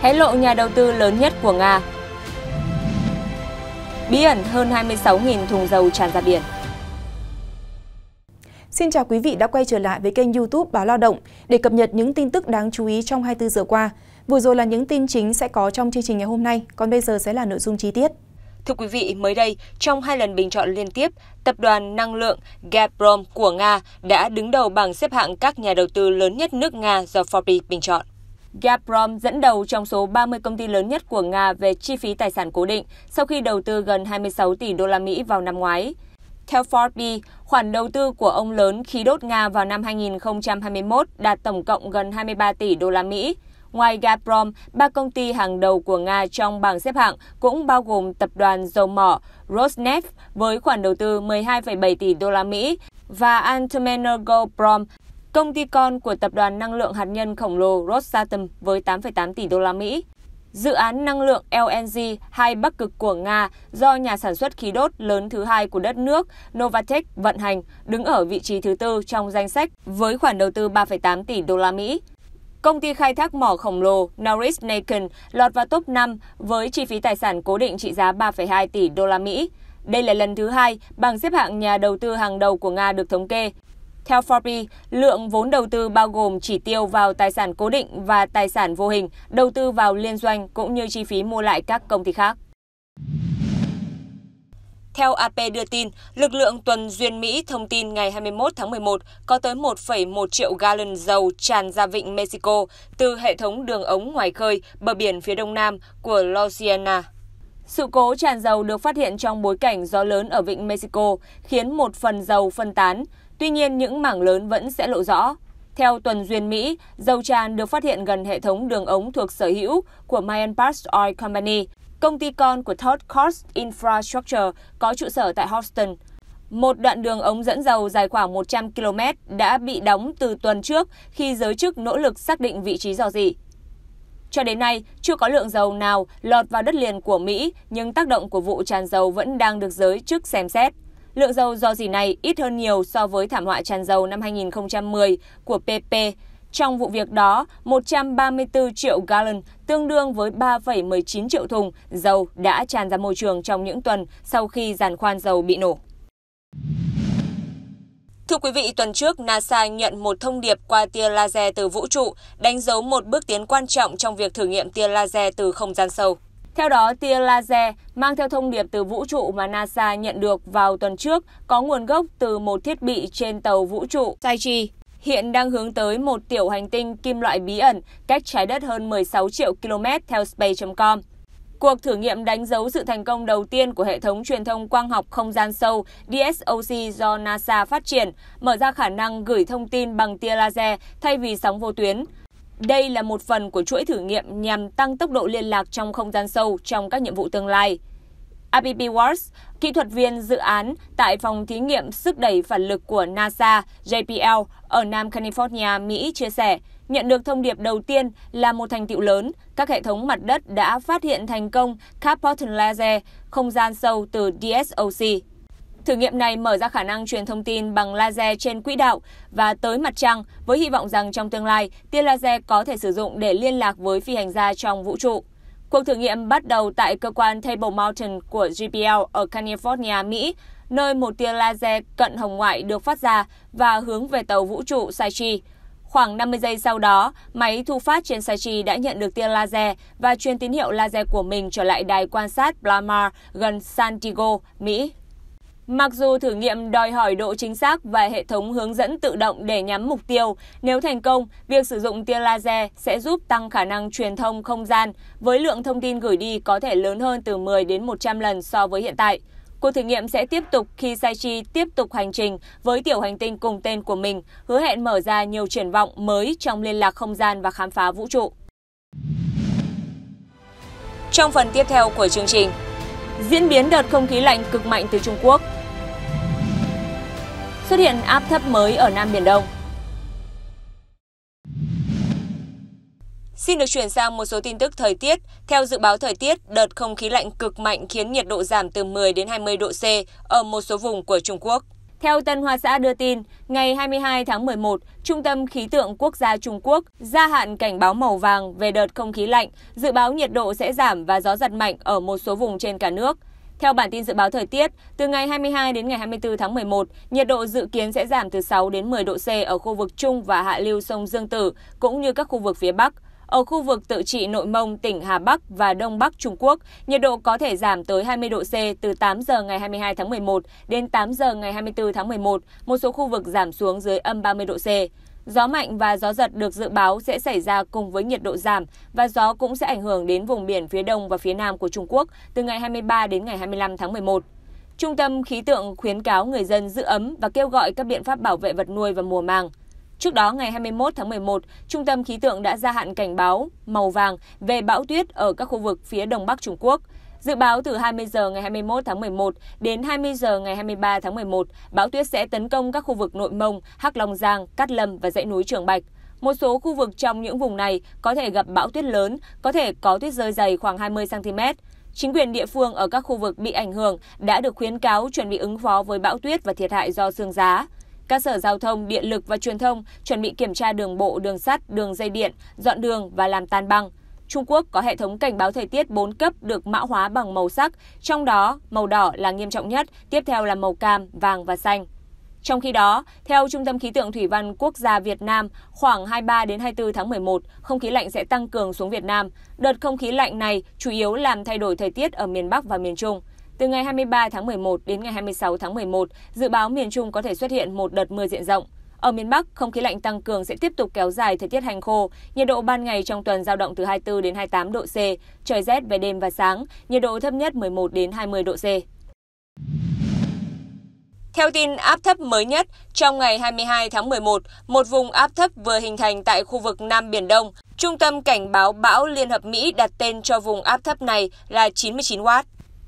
hé lộ nhà đầu tư lớn nhất của Nga. Bí ẩn hơn 26.000 thùng dầu tràn ra biển. Xin chào quý vị đã quay trở lại với kênh YouTube Báo Lao động để cập nhật những tin tức đáng chú ý trong 24 giờ qua. Vừa rồi là những tin chính sẽ có trong chương trình ngày hôm nay, còn bây giờ sẽ là nội dung chi tiết. Thưa quý vị, mới đây, trong hai lần bình chọn liên tiếp, tập đoàn năng lượng Gazprom của Nga đã đứng đầu bảng xếp hạng các nhà đầu tư lớn nhất nước Nga do Forbes bình chọn. Gazprom dẫn đầu trong số 30 công ty lớn nhất của Nga về chi phí tài sản cố định sau khi đầu tư gần 26 tỷ đô la Mỹ vào năm ngoái. Theo Forbes, khoản đầu tư của ông lớn khí đốt Nga vào năm 2021 đạt tổng cộng gần 23 tỷ đô la Mỹ. Ngoài Gazprom, ba công ty hàng đầu của Nga trong bảng xếp hạng cũng bao gồm tập đoàn dầu mỏ Rosneft với khoản đầu tư 12,7 tỷ đô la Mỹ và Antemenergoprom công ty con của tập đoàn năng lượng hạt nhân khổng lồ Rosatom với 8,8 tỷ đô la Mỹ. Dự án năng lượng LNG hay Bắc Cực của Nga do nhà sản xuất khí đốt lớn thứ hai của đất nước Novatech vận hành đứng ở vị trí thứ tư trong danh sách với khoản đầu tư 3,8 tỷ đô la Mỹ. Công ty khai thác mỏ khổng lồ Norris Naken lọt vào top 5 với chi phí tài sản cố định trị giá 3,2 tỷ đô la Mỹ. Đây là lần thứ hai bảng xếp hạng nhà đầu tư hàng đầu của Nga được thống kê theo Forbes, lượng vốn đầu tư bao gồm chỉ tiêu vào tài sản cố định và tài sản vô hình, đầu tư vào liên doanh cũng như chi phí mua lại các công ty khác. Theo AP đưa tin, lực lượng tuần duyên Mỹ thông tin ngày 21 tháng 11 có tới 1,1 triệu gallon dầu tràn ra vịnh Mexico từ hệ thống đường ống ngoài khơi bờ biển phía đông nam của Louisiana. Sự cố tràn dầu được phát hiện trong bối cảnh gió lớn ở vịnh Mexico khiến một phần dầu phân tán, Tuy nhiên, những mảng lớn vẫn sẽ lộ rõ. Theo tuần duyên Mỹ, dầu tràn được phát hiện gần hệ thống đường ống thuộc sở hữu của Mayan Pass Oil Company, công ty con của Third Coast Infrastructure có trụ sở tại Houston. Một đoạn đường ống dẫn dầu dài khoảng 100 km đã bị đóng từ tuần trước khi giới chức nỗ lực xác định vị trí dò dỉ. Cho đến nay, chưa có lượng dầu nào lọt vào đất liền của Mỹ, nhưng tác động của vụ tràn dầu vẫn đang được giới chức xem xét. Lượng dầu do dỉ này ít hơn nhiều so với thảm họa tràn dầu năm 2010 của PP. Trong vụ việc đó, 134 triệu gallon tương đương với 3,19 triệu thùng dầu đã tràn ra môi trường trong những tuần sau khi giàn khoan dầu bị nổ. Thưa quý vị, tuần trước NASA nhận một thông điệp qua tia laser từ vũ trụ, đánh dấu một bước tiến quan trọng trong việc thử nghiệm tia laser từ không gian sâu. Theo đó, tia laser mang theo thông điệp từ vũ trụ mà NASA nhận được vào tuần trước có nguồn gốc từ một thiết bị trên tàu vũ trụ Saichi hiện đang hướng tới một tiểu hành tinh kim loại bí ẩn cách trái đất hơn 16 triệu km theo space.com. Cuộc thử nghiệm đánh dấu sự thành công đầu tiên của hệ thống truyền thông quang học không gian sâu DSOC do NASA phát triển, mở ra khả năng gửi thông tin bằng tia laser thay vì sóng vô tuyến. Đây là một phần của chuỗi thử nghiệm nhằm tăng tốc độ liên lạc trong không gian sâu trong các nhiệm vụ tương lai. APP Wars, kỹ thuật viên dự án tại phòng thí nghiệm sức đẩy phản lực của NASA JPL ở Nam California, Mỹ chia sẻ, nhận được thông điệp đầu tiên là một thành tựu lớn. Các hệ thống mặt đất đã phát hiện thành công Capot Laser, không gian sâu từ DSOC. Thử nghiệm này mở ra khả năng truyền thông tin bằng laser trên quỹ đạo và tới mặt trăng với hy vọng rằng trong tương lai, tia laser có thể sử dụng để liên lạc với phi hành gia trong vũ trụ. Cuộc thử nghiệm bắt đầu tại cơ quan Table Mountain của JPL ở California, Mỹ, nơi một tia laser cận hồng ngoại được phát ra và hướng về tàu vũ trụ Saichi. Khoảng 50 giây sau đó, máy thu phát trên Saichi đã nhận được tia laser và truyền tín hiệu laser của mình trở lại đài quan sát Blamar gần San Diego, Mỹ Mặc dù thử nghiệm đòi hỏi độ chính xác và hệ thống hướng dẫn tự động để nhắm mục tiêu, nếu thành công, việc sử dụng tia laser sẽ giúp tăng khả năng truyền thông không gian với lượng thông tin gửi đi có thể lớn hơn từ 10 đến 100 lần so với hiện tại. Cuộc thử nghiệm sẽ tiếp tục khi Saichi tiếp tục hành trình với tiểu hành tinh cùng tên của mình, hứa hẹn mở ra nhiều triển vọng mới trong liên lạc không gian và khám phá vũ trụ. Trong phần tiếp theo của chương trình, diễn biến đợt không khí lạnh cực mạnh từ Trung Quốc – xuất hiện áp thấp mới ở Nam Biển Đông. Xin được chuyển sang một số tin tức thời tiết. Theo dự báo thời tiết, đợt không khí lạnh cực mạnh khiến nhiệt độ giảm từ 10 đến 20 độ C ở một số vùng của Trung Quốc. Theo Tân Hoa Xã đưa tin, ngày 22 tháng 11, Trung tâm Khí tượng Quốc gia Trung Quốc gia hạn cảnh báo màu vàng về đợt không khí lạnh, dự báo nhiệt độ sẽ giảm và gió giật mạnh ở một số vùng trên cả nước. Theo bản tin dự báo thời tiết, từ ngày 22 đến ngày 24 tháng 11, nhiệt độ dự kiến sẽ giảm từ 6 đến 10 độ C ở khu vực Trung và Hạ lưu sông Dương Tử, cũng như các khu vực phía Bắc. Ở khu vực tự trị Nội Mông, tỉnh Hà Bắc và Đông Bắc Trung Quốc, nhiệt độ có thể giảm tới 20 độ C từ 8 giờ ngày 22 tháng 11 đến 8 giờ ngày 24 tháng 11, một số khu vực giảm xuống dưới âm 30 độ C. Gió mạnh và gió giật được dự báo sẽ xảy ra cùng với nhiệt độ giảm và gió cũng sẽ ảnh hưởng đến vùng biển phía đông và phía nam của Trung Quốc từ ngày 23 đến ngày 25 tháng 11. Trung tâm khí tượng khuyến cáo người dân giữ ấm và kêu gọi các biện pháp bảo vệ vật nuôi và mùa màng. Trước đó, ngày 21 tháng 11, Trung tâm khí tượng đã gia hạn cảnh báo màu vàng về bão tuyết ở các khu vực phía đông bắc Trung Quốc – Dự báo từ 20 giờ ngày 21 tháng 11 đến 20 giờ ngày 23 tháng 11, bão tuyết sẽ tấn công các khu vực Nội Mông, Hắc Long Giang, Cát Lâm và dãy núi Trường Bạch. Một số khu vực trong những vùng này có thể gặp bão tuyết lớn, có thể có tuyết rơi dày khoảng 20 cm. Chính quyền địa phương ở các khu vực bị ảnh hưởng đã được khuyến cáo chuẩn bị ứng phó với bão tuyết và thiệt hại do sương giá. Các sở giao thông, điện lực và truyền thông chuẩn bị kiểm tra đường bộ, đường sắt, đường dây điện, dọn đường và làm tan băng. Trung Quốc có hệ thống cảnh báo thời tiết 4 cấp được mã hóa bằng màu sắc, trong đó màu đỏ là nghiêm trọng nhất, tiếp theo là màu cam, vàng và xanh. Trong khi đó, theo Trung tâm Khí tượng Thủy văn Quốc gia Việt Nam, khoảng 23 đến 24 tháng 11, không khí lạnh sẽ tăng cường xuống Việt Nam. Đợt không khí lạnh này chủ yếu làm thay đổi thời tiết ở miền Bắc và miền Trung. Từ ngày 23 tháng 11 đến ngày 26 tháng 11, dự báo miền Trung có thể xuất hiện một đợt mưa diện rộng. Ở miền Bắc, không khí lạnh tăng cường sẽ tiếp tục kéo dài thời tiết hành khô. Nhiệt độ ban ngày trong tuần giao động từ 24 đến 28 độ C, trời rét về đêm và sáng, nhiệt độ thấp nhất 11 đến 20 độ C. Theo tin áp thấp mới nhất, trong ngày 22 tháng 11, một vùng áp thấp vừa hình thành tại khu vực Nam Biển Đông. Trung tâm Cảnh báo Bão Liên Hợp Mỹ đặt tên cho vùng áp thấp này là 99W.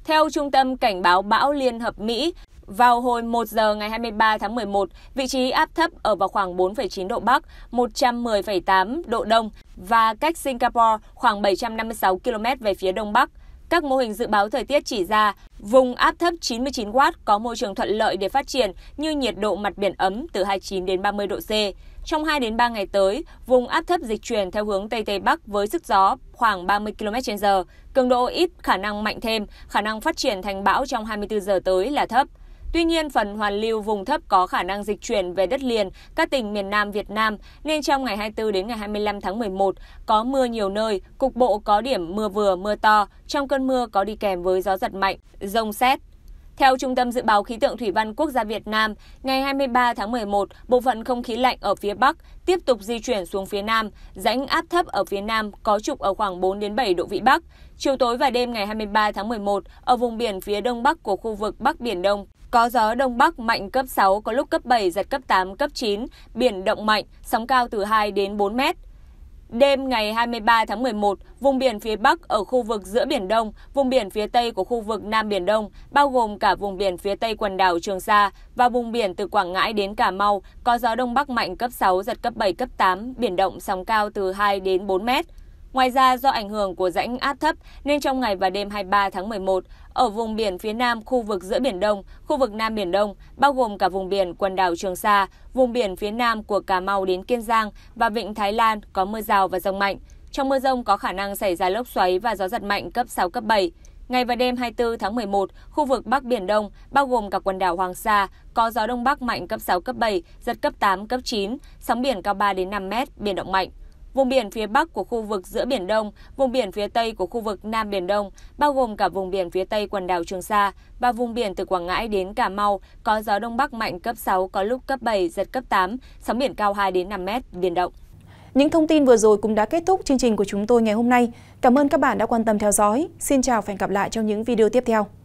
Theo Trung tâm Cảnh báo Bão Liên Hợp Mỹ, vào hồi 1 giờ ngày 23 tháng 11, vị trí áp thấp ở vào khoảng 4,9 độ Bắc, 110,8 độ Đông và cách Singapore khoảng 756 km về phía Đông Bắc. Các mô hình dự báo thời tiết chỉ ra, vùng áp thấp 99W có môi trường thuận lợi để phát triển như nhiệt độ mặt biển ấm từ 29 đến 30 độ C. Trong 2 đến 3 ngày tới, vùng áp thấp dịch chuyển theo hướng Tây Tây Bắc với sức gió khoảng 30 km/h, cường độ ít, khả năng mạnh thêm, khả năng phát triển thành bão trong 24 giờ tới là thấp. Tuy nhiên, phần hoàn lưu vùng thấp có khả năng dịch chuyển về đất liền các tỉnh miền Nam Việt Nam nên trong ngày 24 đến ngày 25 tháng 11 có mưa nhiều nơi, cục bộ có điểm mưa vừa mưa to, trong cơn mưa có đi kèm với gió giật mạnh, rông xét. Theo Trung tâm Dự báo Khí tượng Thủy văn Quốc gia Việt Nam, ngày 23 tháng 11, bộ phận không khí lạnh ở phía Bắc tiếp tục di chuyển xuống phía Nam, rãnh áp thấp ở phía Nam có trục ở khoảng 4 đến 7 độ Vĩ Bắc. Chiều tối và đêm ngày 23 tháng 11, ở vùng biển phía Đông Bắc của khu vực Bắc Biển Đông có gió đông bắc mạnh cấp 6, có lúc cấp 7, giật cấp 8, cấp 9, biển động mạnh, sóng cao từ 2 đến 4 mét. Đêm ngày 23 tháng 11, vùng biển phía Bắc ở khu vực giữa Biển Đông, vùng biển phía Tây của khu vực Nam Biển Đông, bao gồm cả vùng biển phía Tây quần đảo Trường Sa và vùng biển từ Quảng Ngãi đến Cà Mau, có gió Đông Bắc mạnh cấp 6, giật cấp 7, cấp 8, biển động sóng cao từ 2 đến 4 mét. Ngoài ra, do ảnh hưởng của rãnh áp thấp nên trong ngày và đêm 23 tháng 11, ở vùng biển phía nam khu vực giữa Biển Đông, khu vực Nam Biển Đông, bao gồm cả vùng biển quần đảo Trường Sa, vùng biển phía nam của Cà Mau đến Kiên Giang và Vịnh Thái Lan có mưa rào và rông mạnh. Trong mưa rông có khả năng xảy ra lốc xoáy và gió giật mạnh cấp 6, cấp 7. Ngày và đêm 24 tháng 11, khu vực Bắc Biển Đông, bao gồm cả quần đảo Hoàng Sa, có gió Đông Bắc mạnh cấp 6, cấp 7, giật cấp 8, cấp 9, sóng biển cao 3 đến 5 mét, biển động mạnh vùng biển phía Bắc của khu vực giữa Biển Đông, vùng biển phía Tây của khu vực Nam Biển Đông, bao gồm cả vùng biển phía Tây quần đảo Trường Sa và vùng biển từ Quảng Ngãi đến Cà Mau, có gió Đông Bắc mạnh cấp 6, có lúc cấp 7, giật cấp 8, sóng biển cao 2 đến 5 mét, biển động. Những thông tin vừa rồi cũng đã kết thúc chương trình của chúng tôi ngày hôm nay. Cảm ơn các bạn đã quan tâm theo dõi. Xin chào và hẹn gặp lại trong những video tiếp theo.